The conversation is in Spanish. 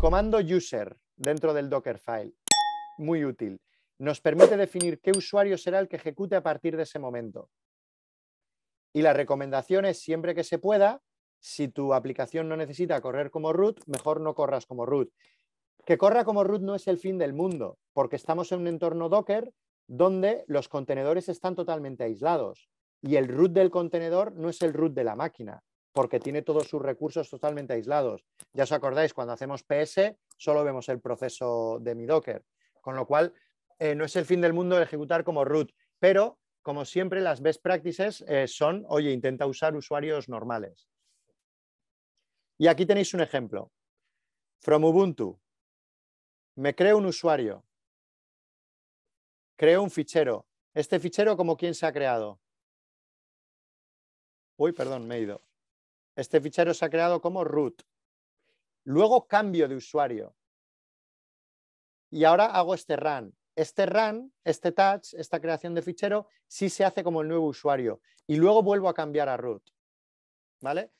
Comando user dentro del Dockerfile, muy útil, nos permite definir qué usuario será el que ejecute a partir de ese momento. Y la recomendación es siempre que se pueda, si tu aplicación no necesita correr como root, mejor no corras como root. Que corra como root no es el fin del mundo, porque estamos en un entorno Docker donde los contenedores están totalmente aislados y el root del contenedor no es el root de la máquina porque tiene todos sus recursos totalmente aislados. Ya os acordáis, cuando hacemos PS solo vemos el proceso de mi Docker, con lo cual eh, no es el fin del mundo ejecutar como root, pero como siempre las best practices eh, son, oye, intenta usar usuarios normales. Y aquí tenéis un ejemplo. From Ubuntu, me creo un usuario, creo un fichero. ¿Este fichero como quién se ha creado? Uy, perdón, me he ido. Este fichero se ha creado como root. Luego cambio de usuario. Y ahora hago este run. Este run, este touch, esta creación de fichero, sí se hace como el nuevo usuario. Y luego vuelvo a cambiar a root. ¿Vale?